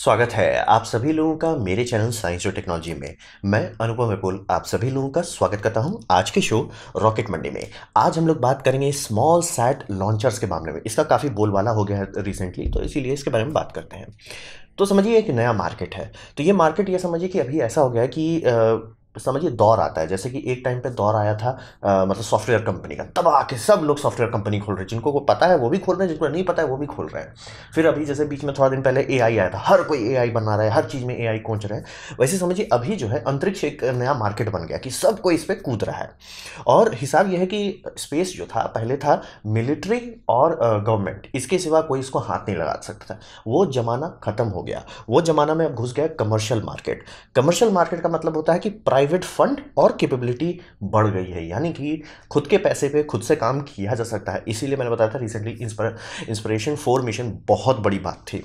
स्वागत है आप सभी लोगों का मेरे चैनल साइंस और टेक्नोलॉजी में मैं अनुपम विपुल आप सभी लोगों का स्वागत करता हूं आज के शो रॉकेट मंडी में आज हम लोग बात करेंगे स्मॉल सैट लॉन्चर्स के मामले में इसका काफ़ी बोलबाला हो गया है रिसेंटली तो इसीलिए इसके बारे में बात करते हैं तो समझिए एक नया मार्केट है तो ये मार्केट ये समझिए कि अभी ऐसा हो गया है कि आ, समझिए दौर आता है जैसे कि एक टाइम पे दौर आया था आ, मतलब सॉफ्टवेयर कंपनी का तब आके सब लोग सॉफ्टवेयर कंपनी खोल रहे हैं जिनको को पता है वो भी खोल रहे हैं जिनको नहीं पता है वो भी खोल रहे हैं फिर अभी जैसे बीच में थोड़ा दिन पहले ए आया था हर कोई ए बना रहा है हर चीज़ में ए आई कोच रहे हैं वैसे समझिए अभी जो है अंतरिक्ष एक नया मार्केट बन गया कि सब कोई इस पर कूद रहा है और हिसाब यह है कि स्पेस जो था पहले था मिलिट्री और गवर्नमेंट इसके सिवा कोई इसको हाथ नहीं लगा सकता था वो ज़माना ख़त्म हो गया वो ज़माना में अब घुस गया कमर्शियल मार्केट कमर्शियल मार्केट का मतलब होता है कि प्राइवेट प्राइवेट फंड और कैपेबिलिटी बढ़ गई है यानी कि खुद के पैसे पे खुद से काम किया जा सकता है इसीलिए मैंने बताया था रिसेंटली इंस्पिरेशन फोर मिशन बहुत बड़ी बात थी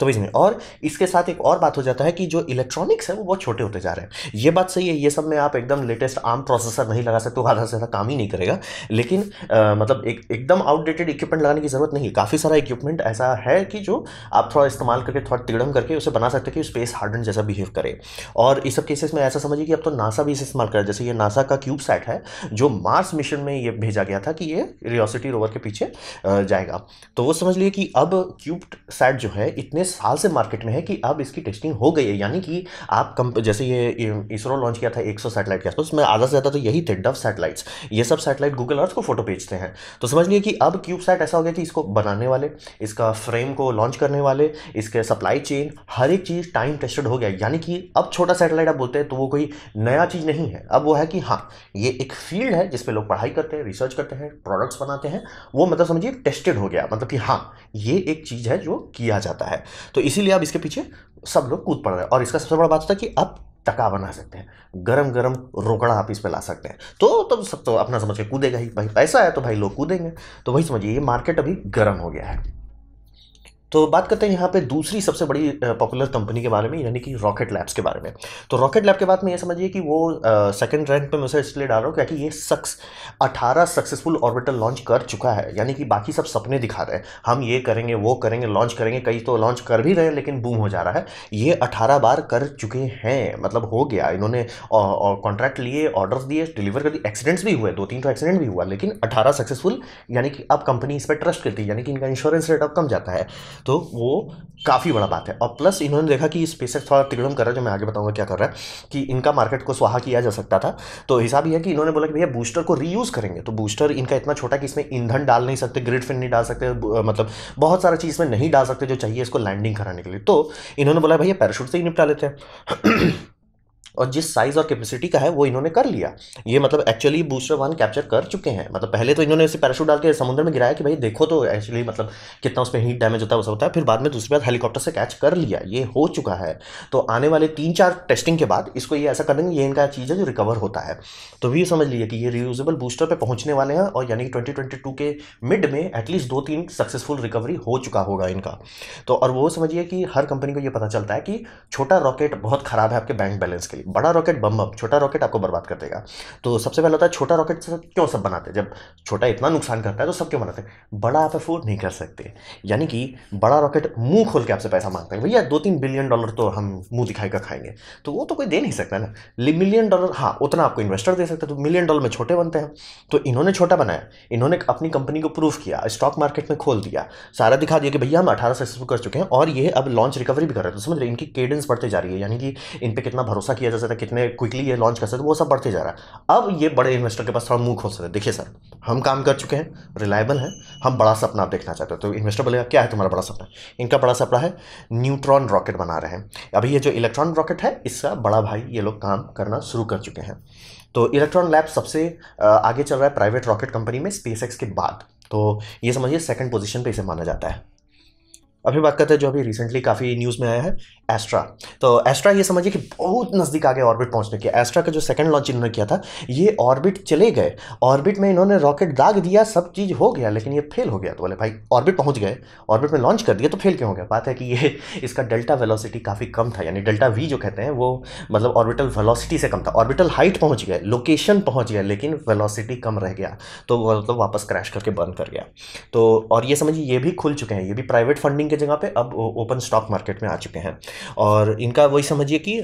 तो वही नहीं और इसके साथ एक और बात हो जाता है कि जो इलेक्ट्रॉनिक्स है वो बहुत छोटे होते जा रहे हैं ये बात सही है ये सब में आप एकदम लेटेस्ट आम प्रोसेसर नहीं लगा सकते आधा से ज़्यादा काम ही नहीं करेगा लेकिन आ, मतलब एक एकदम आउटडेटेड इक्विपमेंट लगाने की ज़रूरत नहीं काफ़ी सारा इक्विपमेंट ऐसा है कि जो आप थोड़ा इस्तेमाल करके थोड़ा तिगड़म करके उसे बना सकते हैं कि स्पेस हार्डन जैसा बिहेव करे और इस सब केसेस में ऐसा समझिए कि अब तो नासा भी इसे इस्तेमाल करें जैसे ये नासा का क्यूब सेट है जो मार्स मिशन में ये भेजा गया था कि ये रियोसिटी रोवर के पीछे जाएगा तो वो समझ लिए कि अब क्यूब सेट जो है इतने साल से मार्केट में है कि अब इसकी टेस्टिंग हो गई है यानी कि आप कम जैसे ये इसरो लॉन्च किया था 100 सैटेलाइट के आसपास में आधा से ज़्यादा तो यही थे डव सैटेलाइट्स ये सब सैटेलाइट गूगल अर्थ को फोटो भेजते हैं तो लिए कि अब क्यूब सैट ऐसा हो गया कि इसको बनाने वाले इसका फ्रेम को लॉन्च करने वाले इसके सप्लाई चेन हर एक चीज़ टाइम टेस्टेड हो गया यानी कि अब छोटा सैटेलाइट आप बोलते हैं तो वो कोई नया चीज़ नहीं है अब वो है कि हाँ ये एक फील्ड है जिसपे लोग पढ़ाई करते हैं रिसर्च करते हैं प्रोडक्ट्स बनाते हैं वो मतलब समझिए टेस्टेड हो गया मतलब कि हाँ ये एक चीज़ है जो किया जाता है तो इसीलिए अब इसके पीछे सब लोग कूद पड़ रहे हैं और इसका सबसे बड़ा बात होता है कि अब टका बना सकते हैं गरम गरम रोकड़ा आप इसमें ला सकते हैं तो तो सब तो अपना समझ के कूदेगा ही भाई पैसा है तो भाई लोग कूदेंगे तो वही समझिए ये मार्केट अभी गर्म हो गया है तो बात करते हैं यहाँ पे दूसरी सबसे बड़ी पॉपुलर कंपनी के बारे में यानी कि रॉकेट लैब्स के बारे में तो रॉकेट लैब के बाद में ये समझिए कि वो सेकंड रैंक पे मैं उसे इसलिए डाल रहा हूँ क्योंकि ये सक्स 18 सक्सेसफुल ऑर्बिटल लॉन्च कर चुका है यानी कि बाकी सब सपने दिखा रहे हैं हम ये करेंगे वो करेंगे लॉन्च करेंगे कई तो लॉन्च कर भी रहे हैं लेकिन बूम हो जा रहा है ये अठारह बार कर चुके हैं मतलब हो गया इन्होंने कॉन्ट्रैक्ट लिए ऑर्डर्स दिए डिलीवर कर दिए एक्सीडेंट्स भी हुए दो तीन तो एक्सीडेंट भी हुआ लेकिन अठारह सक्सेसफुल यानी कि अब कंपनी इस पर ट्रस्ट करती है यानी कि इनका इंश्योरेंस रेट अब कम जाता है तो वो काफ़ी बड़ा बात है और प्लस इन्होंने देखा कि स्पेस थोड़ा तिगड़म कर रहा है जो मैं आगे बताऊंगा क्या कर रहा है कि इनका मार्केट को स्वाहा किया जा सकता था तो हिसाब यह है कि इन्होंने बोला कि भैया बूस्टर को रीयूज़ करेंगे तो बूस्टर इनका इतना छोटा कि इसमें ईंधन डाल नहीं सकते ग्रिड फिन नहीं डाल सकते मतलब बहुत सारा चीज़ इसमें नहीं डाल सकते जो चाहिए इसको लैंडिंग कराने के लिए तो इन्होंने बोला भैया पैराशूट से ही निपटा लेते हैं और जिस साइज और कैपेसिटी का है वो इन्होंने कर लिया ये मतलब एक्चुअली बूस्टर वन कैप्चर कर चुके हैं मतलब पहले तो इन्होंने इसे पैराशूट डाल के समुद्र में गिराया कि भाई देखो तो एक्चुअली मतलब कितना उसमें हीट डैमेज होता है वो सब होता है फिर बाद में दूसरी बात हेलीकॉप्टर से कैच कर लिया ये हो चुका है तो आने वाले तीन चार टेस्टिंग के बाद इसको ये ऐसा कर देंगे ये इनका चीज़ है जो रिकवर होता है तो भी समझ लीजिए कि ये रियूजेबल बूस्टर पर पहुंचने वाले हैं और यानी कि ट्वेंटी के मिड में एटलीस्ट दो तीन सक्सेसफुल रिकवरी हो चुका होगा इनका तो और वो समझिए कि हर कंपनी को ये पता चलता है कि छोटा रॉकेट बहुत ख़राब है आपके बैंक बैलेंस के लिए बड़ा रॉकेट बम बम छोटा रॉकेट आपको बर्बाद कर देगा तो सबसे पहले होता है छोटा रॉकेट क्यों सब बनाते हैं जब छोटा इतना नुकसान करता है तो सब क्यों बनाते हैं बड़ा आप अफोर्ड नहीं कर सकते यानी कि बड़ा रॉकेट मुंह खोल के आपसे पैसा मांगता है भैया दो तीन बिलियन डॉलर तो हम मुंह दिखाई कर खाएंगे तो वो तो कोई दे नहीं सकता ना मिलियन डॉलर हाँ उतना आपको इन्वेस्टर दे सकता है तो मिलियन डॉलर में छोटे बनते हैं तो इन्होंने छोटा बनाया इन्होंने अपनी कंपनी को प्रूफ किया स्टॉक मार्केट में खोल दिया सारा दिखा दिया कि भैया हम अठारह सक्सेसफुल कर चुके हैं और ये अब लॉन्च रिकवरी भी कर रहे हैं तो समझ रहे इनकी केडेंस बढ़ते जा रही है यानी कि इन पर कितना भरोसा किया किया जा सकता है कितने क्विकली ये लॉन्च कर सकते वो सब बढ़ते जा रहा है अब ये बड़े इन्वेस्टर के पास थोड़ा मुंह खोल सकते हैं देखिए सर हम काम कर चुके हैं रिलायबल है हम बड़ा सपना आप देखना चाहते हो तो इन्वेस्टर बोलेगा क्या है तुम्हारा बड़ा सपना इनका बड़ा सपना है न्यूट्रॉन रॉकेट बना रहे हैं अभी ये जो इलेक्ट्रॉन रॉकेट है इसका बड़ा भाई ये लोग काम करना शुरू कर चुके हैं तो इलेक्ट्रॉन लैब सबसे आगे चल रहा है प्राइवेट रॉकेट कंपनी में स्पेस के बाद तो ये समझिए सेकंड पोजीशन पे इसे माना जाता है अभी बात करते हैं जो अभी रिसेंटली काफ़ी न्यूज़ में आया है एस्ट्रा तो एस्ट्रा ये समझिए कि बहुत नज़दीक आगे ऑर्बिट पहुंचने की एस्ट्रा का जो सेकंड लॉन्च इन्होंने किया था ये ऑर्बिट चले गए ऑर्बिट में इन्होंने रॉकेट दाग दिया सब चीज़ हो गया लेकिन ये फेल हो गया तो बोले भाई ऑर्बिट पहुंच गए ऑर्बिट में लॉन्च कर दिया तो फेल क्यों हो गया बात है कि ये इसका डेल्टा वेलोसिटी काफ़ी कम था यानी डेल्टा वी जो कहते हैं वो मतलब ऑर्बिटल वेलोसिटी से कम था ऑर्बिटल हाइट पहुँच गए लोकेशन पहुँच गया लेकिन वेलोसिटी कम रह गया तो मतलब तो वापस क्रैश करके बर्न कर गया तो और ये समझिए ये भी खुल चुके हैं ये भी प्राइवेट फंडिंग के जगह पर अब ओपन स्टॉक मार्केट में आ चुके हैं और इनका वही समझिए कि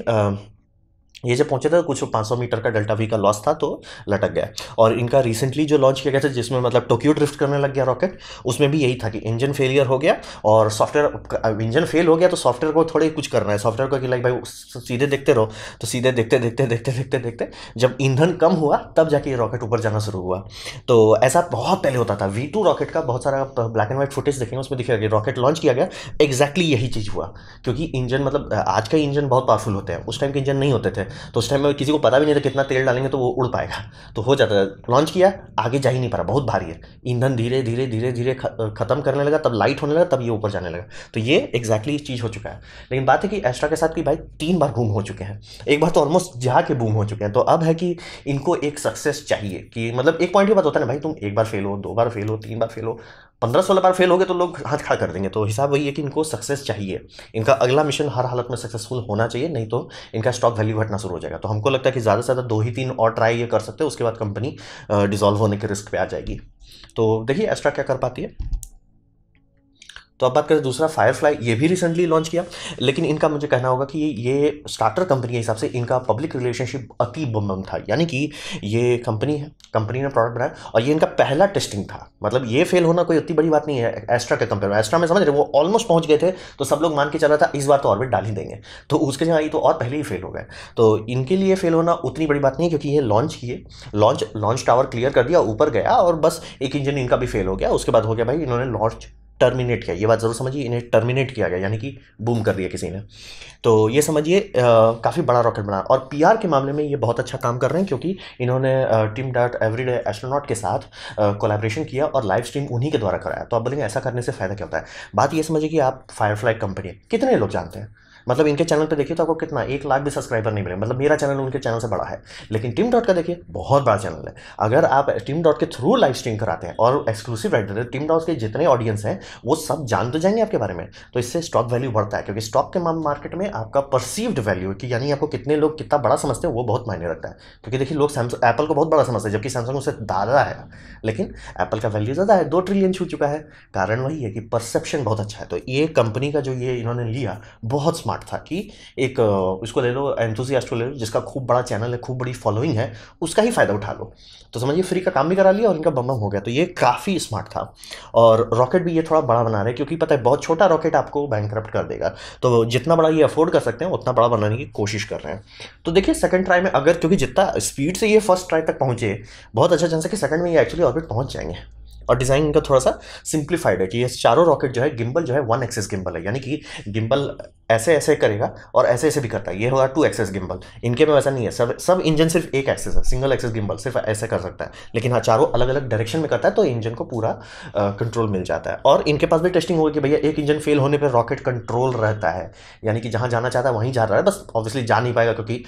ये जब पहुंचे थे कुछ 500 मीटर का डेल्टा वी का लॉस था तो लटक गया और इनका रिसेंटली जो लॉन्च किया गया था जिसमें मतलब टोक्यो ड्रिफ्ट करने लग गया रॉकेट उसमें भी यही था कि इंजन फेलियर हो गया और सॉफ्टवेयर इंजन फेल हो गया तो सॉफ्टवेयर को थोड़े कुछ करना है सॉफ्टवेयर को कि लाइक भाई सीधे देखते रहो तो सीधे देखते देखते देखते देखते देखते जब ईंधन कम हुआ तब जाके ये रॉकेट ऊपर जाना शुरू हुआ तो ऐसा बहुत पहले होता था वी रॉकेट का बहुत सारा ब्लैक एंड व्हाइट फुटेज देखेंगे उसमें दिखेगा कि रॉकेट लॉन्च किया गया एग्जैक्टली यही चीज़ हुआ क्योंकि इंजन मतलब आज का इंजन बहुत पावरफुल होते हैं उस टाइम के इंजन नहीं होते थे तो उस टाइम में किसी को पता भी नहीं था कितना तेल डालेंगे तो वो उड़ पाएगा तो हो जाता लॉन्च किया आगे जा ही नहीं पा रहा बहुत भारी है ईंधन धीरे धीरे धीरे धीरे खत्म करने लगा तब लाइट होने लगा तब ये ऊपर जाने लगा तो ये एग्जैक्टली चीज़ हो चुका है लेकिन बात है कि एस्ट्रा के साथ कि भाई तीन बार बूम हो चुके हैं एक बार तो ऑलमोस्ट जा के बूम हो चुके हैं तो अब है कि इनको एक सक्सेस चाहिए कि मतलब एक पॉइंट की बात होता है ना भाई तुम एक बार फेल हो दो बार फेल हो तीन बार फेल हो पंद्रह सोलह बार फेल हो गए तो लोग हाथ खड़ा कर देंगे तो हिसाब वही है कि इनको सक्सेस चाहिए इनका अगला मिशन हर हालत में सक्सेसफुल होना चाहिए नहीं तो इनका स्टॉक वैल्यू घटना शुरू हो जाएगा तो हमको लगता है कि ज़्यादा से ज़्यादा दो ही तीन और ट्राई ये कर सकते हैं उसके बाद कंपनी डिजॉल्व होने के रिस्क पर आ जाएगी तो देखिए एस्ट्रा क्या कर पाती है तो अब बात करें दूसरा फायरफ्लाई ये भी रिसेंटली लॉन्च किया लेकिन इनका मुझे कहना होगा कि ये स्टार्टर कंपनी के हिसाब से इनका पब्लिक रिलेशनशिप अति बम था यानी कि ये कंपनी है कंपनी ने प्रोडक्ट बनाया और ये इनका पहला टेस्टिंग था मतलब ये फेल होना कोई इतनी बड़ी बात नहीं है एस्ट्रा के कंपेयर में एस्ट्रा में समझ रहे वो ऑलमोस्ट पहुंच गए थे तो सब लोग मान के चला था इस बार तो ऑर्बिट डाल ही देंगे तो उसके जहाँ ये तो और पहले ही फेल हो गए तो इनके लिए फेल होना उतनी बड़ी बात नहीं है क्योंकि ये लॉन्च किए लॉन्च लॉन्च टावर क्लियर कर दिया ऊपर गया और बस एक इंजन इनका भी फेल हो गया उसके बाद हो गया भाई इन्होंने लॉन्च टर्मिनेट किया ये बात ज़रूर समझिए इन्हें टर्मिनेट किया गया यानी कि बूम कर दिया किसी ने तो ये समझिए काफ़ी बड़ा रॉकेट बना और पीआर के मामले में ये बहुत अच्छा काम कर रहे हैं क्योंकि इन्होंने टीम डॉट एवरीडे एस्ट्रोनॉट के साथ कोलैबोरेशन किया और लाइव स्ट्रीम उन्हीं के द्वारा कराया तो आप बोलेंगे ऐसा करने से फ़ायदा क्या होता है बात ये समझिए कि आप फायरफ्लाई कंपनी कितने लोग जानते हैं मतलब इनके चैनल पे देखिए तो आपको कितना एक लाख भी सब्सक्राइबर नहीं मिले मतलब मेरा चैनल उनके चैनल से बड़ा है लेकिन टीम डॉट का देखिए बहुत बड़ा चैनल है अगर आप टीम डॉट के थ्रू लाइव स्ट्रीम कराते हैं और एक्सक्लूसिव राइटर टीम डॉट के जितने ऑडियंस हैं वो सब जान तो जाएंगे आपके बारे में तो इससे स्टॉक वैल्यू बढ़ता है क्योंकि स्टॉक के मार्केट में आपका परसीव्ड वैल्यू कि यानी आपको कितने लोग कितना बड़ा समझते हैं वो बहुत मायने रखता है क्योंकि देखिए लोग सैमसंग एप्पल को बहुत बड़ा समझते हैं जबकि सैमसंग उससे दादा है लेकिन एप्पल का वैल्यू ज़्यादा है दो ट्रिलियन छू चुका है कारण वही है कि परसेप्शन बहुत अच्छा है तो ये कंपनी का जो ये इन्होंने लिया बहुत स्मार्ट स्मार्ट था कि एक उसको ले लो एंथुजियास्ट को ले लो जिसका खूब बड़ा चैनल है खूब बड़ी फॉलोइंग है उसका ही फ़ायदा उठा लो तो समझिए फ्री का काम भी करा लिया और इनका बम हो गया तो ये काफ़ी स्मार्ट था और रॉकेट भी ये थोड़ा बड़ा बना रहे क्योंकि पता है बहुत छोटा रॉकेट आपको बैंक कर देगा तो जितना बड़ा ये अफोर्ड कर सकते हैं उतना बड़ा बनाने की कोशिश कर रहे हैं तो देखिए सेकंड ट्राई में अगर क्योंकि जितना स्पीड से ये फर्स्ट ट्राई तक पहुंचे बहुत अच्छा चांस है कि सेकंड में ये एक्चुअली ऑर्बिट पहुंच जाएंगे और डिज़ाइन का थोड़ा सा सिंप्लीफाइड है कि ये चारों रॉकेट जो है गिम्बल जो है वन एक्सेस गिम्बल है यानी कि गिम्बल ऐसे ऐसे करेगा और ऐसे ऐसे भी करता है ये होगा टू एक्सेस गिम्बल इनके में वैसा नहीं है सब सब इंजन सिर्फ एक एक्सेस है सिंगल एक्सेस गिम्बल सिर्फ ऐसे कर सकता है लेकिन हाँ चारों अलग अलग डायरेक्शन में करता है तो इंजन को पूरा कंट्रोल मिल जाता है और इनके पास भी टेस्टिंग होगी कि भैया एक इंजन फेल होने पर रॉकेट कंट्रोल रहता है यानी कि जहाँ जाना चाहता है वहीं जा रहा है बस ऑब्वियसली जा नहीं पाएगा क्योंकि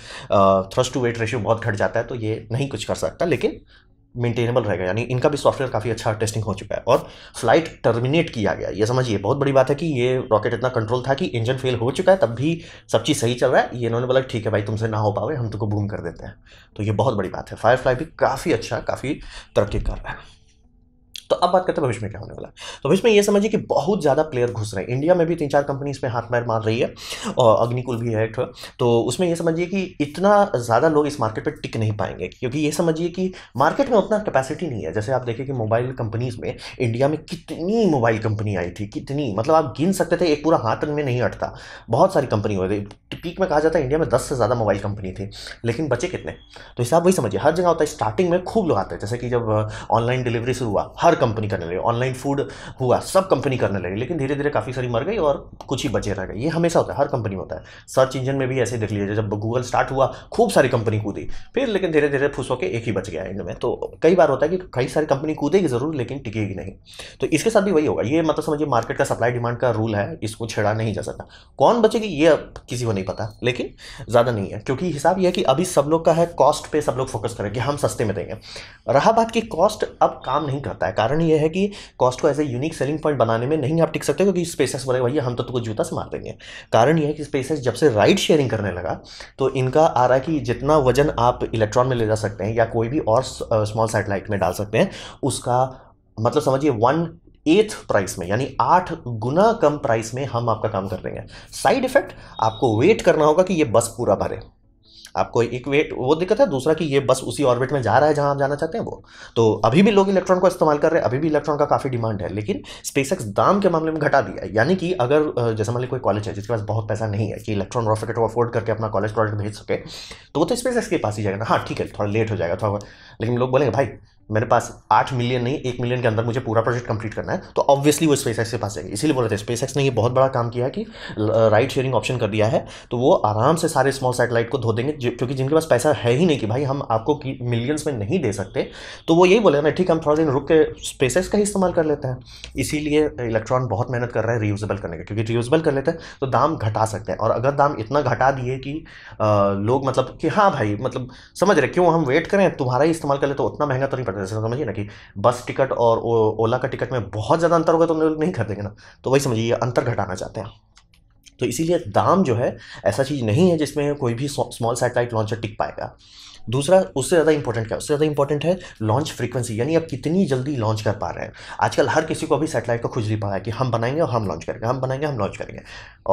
थ्रस्ट टू वेट रेशियो बहुत घट जाता है तो ये नहीं कुछ कर सकता लेकिन मेंटेनेबल रहेगा यानी इनका भी सॉफ्टवेयर काफ़ी अच्छा टेस्टिंग हो चुका है और फ्लाइट टर्मिनेट किया गया ये समझिए बहुत बड़ी बात है कि ये रॉकेट इतना कंट्रोल था कि इंजन फेल हो चुका है तब भी सब चीज़ सही चल रहा है ये इन्होंने बोला ठीक है भाई तुमसे ना हो पावे हम तुमको बूम कर देते हैं तो ये बहुत बड़ी बात है फ्लाई भी काफ़ी अच्छा काफ़ी तरक्की कर रहा है तो अब बात करते हैं भविष्य में क्या होने वाला है तो भविष्य में ये समझिए कि बहुत ज़्यादा प्लेयर घुस रहे हैं इंडिया में भी तीन चार कंपनी इसमें हाथ पैर मार रही है और अग्निकुल भी है एक तो उसमें ये समझिए कि इतना ज़्यादा लोग इस मार्केट पर टिक नहीं पाएंगे क्योंकि ये समझिए कि मार्केट में उतना कैपेसिटी नहीं है जैसे आप देखिए कि मोबाइल कंपनीज़ में इंडिया में कितनी मोबाइल कंपनी आई थी कितनी मतलब आप गिन सकते थे एक पूरा हाथ में नहीं अटता बहुत सारी कंपनी हो गई पीक में कहा जाता है इंडिया में दस से ज़्यादा मोबाइल कंपनी थी लेकिन बचे कितने तो हिसाब वही समझिए हर जगह होता है स्टार्टिंग में खूब लोग आते हैं जैसे कि जब ऑनलाइन डिलीवरी शुरू हुआ हर कंपनी करने लगी ऑनलाइन फूड हुआ सब कंपनी करने लगे लेकिन धीरे धीरे काफ़ी सारी मर गई और कुछ ही बचे रह गए ये हमेशा होता है हर कंपनी में होता है सर्च इंजन में भी ऐसे देख लीजिए जब गूगल स्टार्ट हुआ खूब सारी कंपनी कूदी फिर लेकिन धीरे धीरे फूस होकर एक ही बच गया इंड में तो कई बार होता है कि कई सारी कंपनी कूदेगी ज़रूर लेकिन टिकेगी नहीं तो इसके साथ भी वही होगा ये मतलब समझिए मार्केट का सप्लाई डिमांड का रूल है इसको छेड़ा नहीं जा सकता कौन बचेगी ये किसी को नहीं पता लेकिन ज़्यादा नहीं है क्योंकि हिसाब यह है कि अभी सब लोग का है कॉस्ट पे सब लोग फोकस करें कि हम सस्ते में देंगे रहा बात की कॉस्ट अब काम नहीं करता है कारण यह है कि कॉस्ट को ऐसे यूनिक सेलिंग पॉइंट बनाने में नहीं आप टिक सकते क्योंकि स्पेसेस बोले भैया हम तो तुमको जूता से मार देंगे कारण यह है कि स्पेसेस जब से राइड शेयरिंग करने लगा तो इनका आ रहा है कि जितना वजन आप इलेक्ट्रॉन में ले जा सकते हैं या कोई भी और स्मॉल सैटेलाइट में डाल सकते हैं उसका मतलब समझिए वन एथ प्राइस में यानी आठ गुना कम प्राइस में हम आपका काम कर देंगे साइड इफेक्ट आपको वेट करना होगा कि ये बस पूरा भरे आपको एक वेट वो दिक्कत है दूसरा कि ये बस उसी ऑर्बिट में जा रहा है जहाँ आप जाना चाहते हैं वो तो अभी भी लोग इलेक्ट्रॉन को इस्तेमाल कर रहे हैं अभी भी इलेक्ट्रॉन का काफ़ी डिमांड है लेकिन स्पेसएक्स दाम के मामले में घटा दिया है यानी कि अगर जैसे मान ली कोई कॉलेज है जिसके पास बहुत पैसा नहीं है कि इलेक्ट्रॉन रॉफिकेट को अफोर्ड करके अपना कॉलेज प्रोडक्ट भेज सके तो वो तो स्पेस के पास ही जाएगा ना हाँ ठीक है थोड़ा लेट हो जाएगा थोड़ा लेकिन लोग बोलेंगे भाई मेरे पास आठ मिलियन नहीं एक मिलियन के अंदर मुझे पूरा प्रोजेक्ट कंप्लीट करना है तो ऑब्वियसली वो स्पेस एक्स के पास जाएगी इसीलिए बोल रहे थे स्पेस एक्स ने ये बहुत बड़ा काम किया कि राइट शेयरिंग ऑप्शन कर दिया है तो वो आराम से सारे स्मॉल सैटेलाइट को धो देंगे क्योंकि जिनके पास पैसा है ही नहीं कि भाई हम आपको मिलियंस में नहीं दे सकते तो वो यही बोले ना ठीक हम थोड़ा दिन रुक के स्पेस एक्स का ही इस्तेमाल कर लेते हैं इसीलिए इलेक्ट्रॉन बहुत मेहनत कर रहा है रीयूजेबल करने का क्योंकि रीयूजेबल कर लेते हैं तो दाम घटा सकते हैं और अगर दाम इतना घटा दिए कि लोग मतलब कि हाँ भाई मतलब समझ रहे क्यों हम वेट करें तुम्हारा ही इस्तेमाल कर ले तो उतना महंगा तो नहीं पड़ता करते हैं जैसे समझिए ना कि बस टिकट और ओला का टिकट में बहुत ज़्यादा अंतर होगा तो हम लोग नहीं खरीदेंगे ना तो वही समझिए अंतर घटाना चाहते हैं तो इसीलिए दाम जो है ऐसा चीज़ नहीं है जिसमें कोई भी स्मॉल सैटेलाइट लॉन्चर टिक पाएगा दूसरा उससे ज़्यादा इंपॉर्टेंट क्या उससे ज़्यादा इंपॉर्टेंट है लॉन्च फ्रीक्वेंसी यानी आप कितनी जल्दी लॉन्च कर पा रहे हैं आजकल हर किसी को अभी सैटेलाइट का खुजली पाया है कि हम बनाएंगे और हम लॉन्च करेंगे हम बनाएंगे हम लॉन्च करेंगे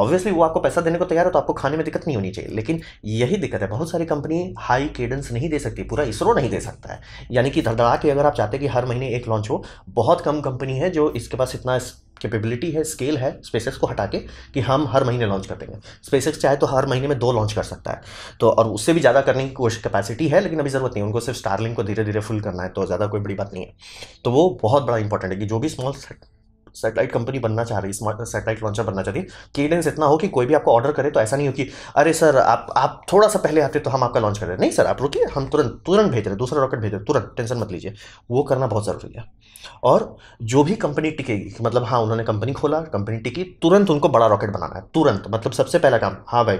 ऑब्वियसली वो आपको पैसा देने को तैयार हो तो आपको खाने में दिक्कत नहीं होनी चाहिए लेकिन यही दिक्कत है बहुत सारी कंपनी हाई केडेंस नहीं दे सकती पूरा इसरो नहीं दे सकता है यानी कि धड़धड़ा के अगर आप चाहते हैं कि हर महीने एक लॉन्च हो बहुत कम कंपनी है जो इसके पास इतना कैपेबिलिटी है स्केल है स्पेसएक्स को हटा के कि हम हर महीने लॉन्च कर देंगे स्पेसएक्स चाहे तो हर महीने में दो लॉन्च कर सकता है तो और उससे भी ज़्यादा करने की कोशिश कैपेसिटी है लेकिन अभी ज़रूरत नहीं उनको सिर्फ स्टारलिंग को धीरे धीरे फुल करना है तो ज़्यादा कोई बड़ी बात नहीं है तो वो बहुत बड़ा इंपॉर्टेंट है कि जो भी स्मॉल सेटेलाइट कंपनी बनना चाह रही है सेटेलाइट लॉन्चर बनना चाहती है केडेंस इतना हो कि कोई भी आपको ऑर्डर करे तो ऐसा नहीं हो कि अरे सर आप आप थोड़ा सा पहले आते तो हम आपका लॉन्च कर रहे हैं नहीं सर आप रुकिए हम तुरंत तुरंत भेज रहे दूसरा रॉकेट भेज रहे तुरंत टेंशन मत लीजिए वो करना बहुत ज़रूरी है और जो भी कंपनी टिकेगी मतलब हाँ उन्होंने कंपनी खोला कंपनी टिकी तुरंत उनको बड़ा रॉकेट बनाना है तुरंत मतलब सबसे पहला काम हाँ भाई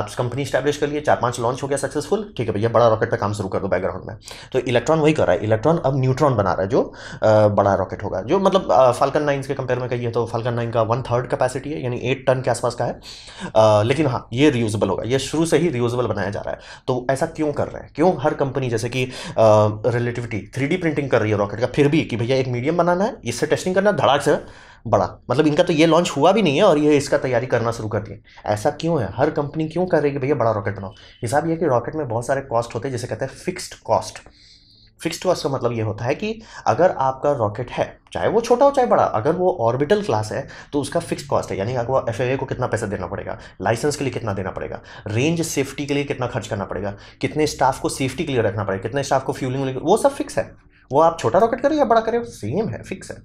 आप कंपनी स्टैब्लिश कर लिए चार पाँच लॉन्च हो गया सक्सेसफुल ठीक है भैया बड़ा रॉकेट पर काम शुरू कर दो बैकग्राउंड में तो इलेक्ट्रॉन वही कर रहा है इलेक्ट्रॉन अब न्यूट्रॉन बना रहा है जो बड़ा रॉकेट होगा जो मतलब फाल्कन नाइन्स के के कंपेयर में कहिए तो फाल्कन नाइन का वन थर्ड कैपेसिटी है यानी एट टन के आसपास का है आ, लेकिन हाँ ये रियूजबल होगा ये शुरू से ही रियूजबल बनाया जा रहा है तो ऐसा क्यों कर रहे हैं क्यों हर कंपनी जैसे कि रिलेटिविटी थ्री प्रिंटिंग कर रही है रॉकेट का फिर भी कि भैया एक मीडियम बनाना है इससे टेस्टिंग करना धड़ाक से बड़ा मतलब इनका तो ये लॉन्च हुआ भी नहीं है और ये इसका तैयारी करना शुरू कर दिए ऐसा क्यों है हर कंपनी क्यों कर रही है कि भैया बड़ा रॉकेट बनाओ हिसाब ये कि रॉकेट में बहुत सारे कॉस्ट होते हैं जिसे कहते हैं फिक्स्ड कॉस्ट फिक्स वर्ड्स का मतलब ये होता है कि अगर आपका रॉकेट है चाहे वो छोटा हो चाहे बड़ा अगर वो ऑर्बिटल क्लास है तो उसका फिक्स कॉस्ट है यानी आपको एफ को कितना पैसा देना पड़ेगा लाइसेंस के लिए कितना देना पड़ेगा रेंज सेफ्टी के लिए कितना खर्च करना पड़ेगा कितने स्टाफ को सेफ्टी के लिए रखना पड़ेगा कितने स्टाफ को फ्यूलिंग वो सब फिक्स है वो आप छोटा रॉकेट करें या बड़ा करें सेम है फिक्स है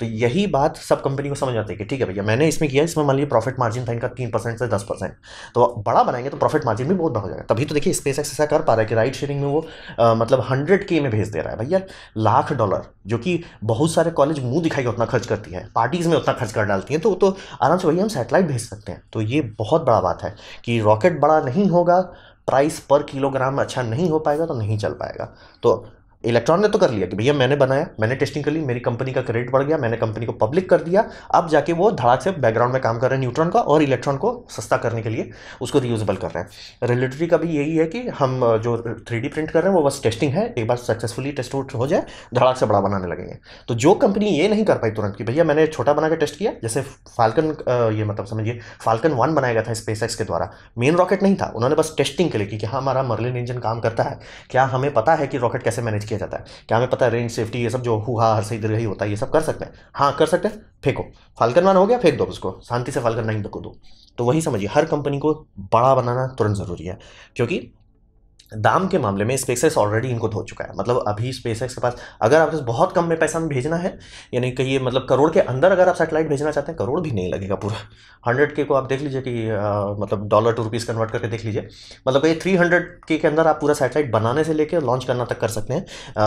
तो यही बात सब कंपनी को समझ आती है कि ठीक है भैया मैंने इसमें किया इसमें मान लीजिए प्रॉफिट मार्जिन था इनका तीन परसेंट से दस परसेंट तो बड़ा बनाएंगे तो प्रॉफिट मार्जिन भी बहुत बड़ा हो जाएगा तभी तो देखिए स्पेस एक्स ऐसा कर पा रहा है कि राइट शेयरिंग में वो आ, मतलब हंड्रेड के में भेज दे रहा है भैया लाख डॉलर जो कि बहुत सारे कॉलेज मुंह दिखाई उतना खर्च करती है पार्टीज़ में उतना खर्च कर डालती हैं तो तो आराम से भैया हम सेटेलाइट भेज सकते हैं तो ये बहुत बड़ा बात है कि रॉकेट बड़ा नहीं होगा प्राइस पर किलोग्राम अच्छा नहीं हो पाएगा तो नहीं चल पाएगा तो इलेक्ट्रॉन ने तो कर लिया कि भैया मैंने बनाया मैंने टेस्टिंग कर ली मेरी कंपनी का क्रेडिट बढ़ गया मैंने कंपनी को पब्लिक कर दिया अब जाके वो धड़ाक से बैकग्राउंड में काम कर रहे हैं न्यूट्रॉन का और इलेक्ट्रॉन को सस्ता करने के लिए उसको रियूजेबल कर रहे हैं रिलेटरी का भी यही है कि हम जो थ्री प्रिंट कर रहे हैं वो बस टेस्टिंग है एक बार सक्सेसफुली टेस्ट आउट हो जाए धड़ाक से बड़ा बनाने लगेंगे तो जो कंपनी ये नहीं कर पाई तुरंत कि भैया मैंने छोटा बना के टेस्ट किया जैसे फाल्कन ये मतलब समझिए फाल्कन वन बनाया गया था स्पेस के द्वारा मेन रॉकेट नहीं था उन्होंने बस टेस्टिंग के लिए कि हाँ हमारा मर्लिन इंजन काम करता है क्या हमें पता है कि रॉकेट कैसे मैनेज किया जाता है क्या हमें पता है रेंज सेफ्टी ये सब जो हुआ हर सही दरगाही होता है ये सब कर सकते हैं हाँ कर सकते हैं फेंको फाल्कन वन हो गया फेंक दो उसको शांति से फाल्कन नाइन तक दो तो वही समझिए हर कंपनी को बड़ा बनाना तुरंत ज़रूरी है क्योंकि दाम के मामले में स्पेसएक्स ऑलरेडी इनको धो चुका है मतलब अभी स्पेसएक्स के पास अगर आपको बहुत कम में पैसा में भेजना है यानी कि ये मतलब करोड़ के अंदर अगर आप सैटेलाइट भेजना चाहते हैं करोड़ भी नहीं लगेगा पूरा हंड्रेड के को आप देख लीजिए कि आ, मतलब डॉलर टू रुपीज़ कन्वर्ट करके देख लीजिए मतलब ये थ्री हंड्रेड के के अंदर आप पूरा सैटेलाइट बनाने से लेकर लॉन्च करना तक कर सकते हैं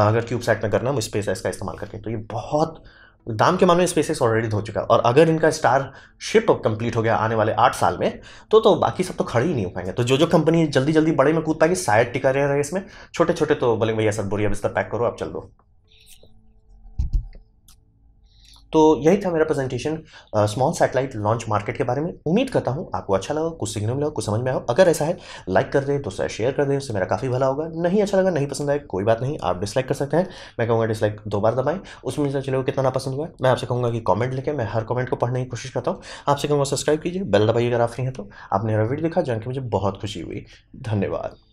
अगर क्यूब सेट में करना हम स्पेस का इस्तेमाल करके तो ये बहुत दाम के मामले में स्पेसिस ऑलरेडी धो चुका है और अगर इनका स्टार शिप कंप्लीट हो गया आने वाले आठ साल में तो तो बाकी सब तो खड़े ही नहीं हो पाएंगे तो जो जो कंपनी जल्दी जल्दी बड़े में कूद पाएगी शायद टिका रहे इसमें छोटे छोटे तो बोलेंगे भैया सर बोरिया बिस्तर पैक करो आप चल दो तो यही था मेरा presentation small satellite launch market के बारे में उम्मीद करता हूँ आपको अच्छा लगा कुछ सिग्नल मिला कुछ समझ में आओ अगर ऐसा है लाइक कर दे तो शेयर कर दें उससे मेरा काफ़ी भला होगा नहीं अच्छा लगा नहीं पसंद आए कोई बात नहीं आप डिसलाइक कर सकते हैं मैं कहूँगा डिसलाइक दो बार दबाएं उसमें से चलो कितना पसंद हुआ मैं आपसे कहूँगा कि कॉमेंट लिखे मैं हर कॉमेंट को पढ़ने की कोशिश करता हूँ आपसे कहूँगा सब्सक्राइब कीजिए बेल दबाइए अगर आप फ्री हैं तो आपने मेरा वीडियो देखा जानकर मुझे बहुत खुशी हुई धन्यवाद